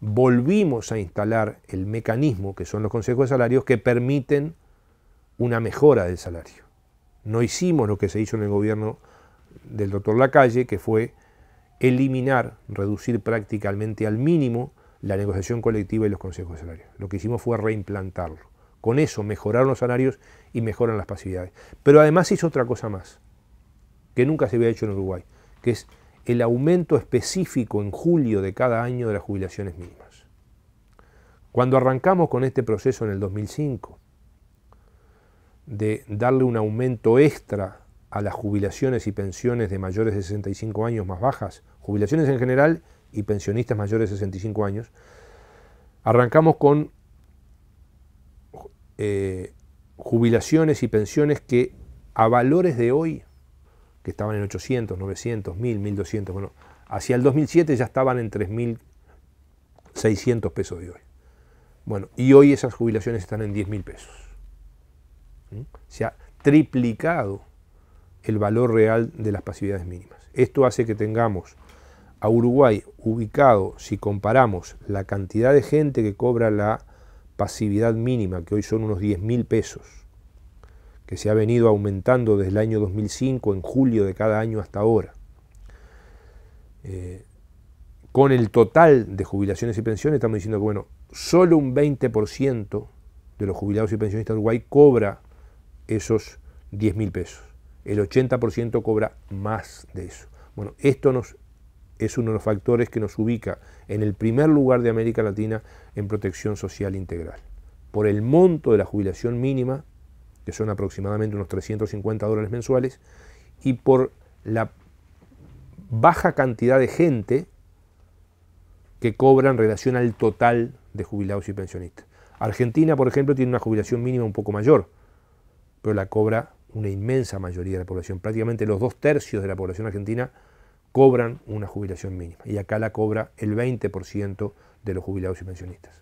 volvimos a instalar el mecanismo que son los consejos de salarios que permiten una mejora del salario. No hicimos lo que se hizo en el gobierno del doctor Lacalle, que fue eliminar, reducir prácticamente al mínimo la negociación colectiva y los consejos de salarios. Lo que hicimos fue reimplantarlo. Con eso mejoraron los salarios y mejoran las pasividades. Pero además hizo otra cosa más, que nunca se había hecho en Uruguay, que es el aumento específico en julio de cada año de las jubilaciones mínimas. Cuando arrancamos con este proceso en el 2005, de darle un aumento extra a las jubilaciones y pensiones de mayores de 65 años más bajas, jubilaciones en general y pensionistas mayores de 65 años, arrancamos con eh, jubilaciones y pensiones que a valores de hoy que estaban en 800, 900, 1000, 1200. Bueno, hacia el 2007 ya estaban en 3600 pesos de hoy. Bueno, y hoy esas jubilaciones están en 10.000 pesos. ¿Mm? Se ha triplicado el valor real de las pasividades mínimas. Esto hace que tengamos a Uruguay ubicado, si comparamos la cantidad de gente que cobra la pasividad mínima, que hoy son unos 10.000 pesos, que se ha venido aumentando desde el año 2005, en julio de cada año hasta ahora, eh, con el total de jubilaciones y pensiones, estamos diciendo que, bueno, solo un 20% de los jubilados y pensionistas de Uruguay cobra esos 10 mil pesos. El 80% cobra más de eso. Bueno, esto nos, es uno de los factores que nos ubica en el primer lugar de América Latina en protección social integral. Por el monto de la jubilación mínima que son aproximadamente unos 350 dólares mensuales, y por la baja cantidad de gente que cobran en relación al total de jubilados y pensionistas. Argentina, por ejemplo, tiene una jubilación mínima un poco mayor, pero la cobra una inmensa mayoría de la población. Prácticamente los dos tercios de la población argentina cobran una jubilación mínima y acá la cobra el 20% de los jubilados y pensionistas.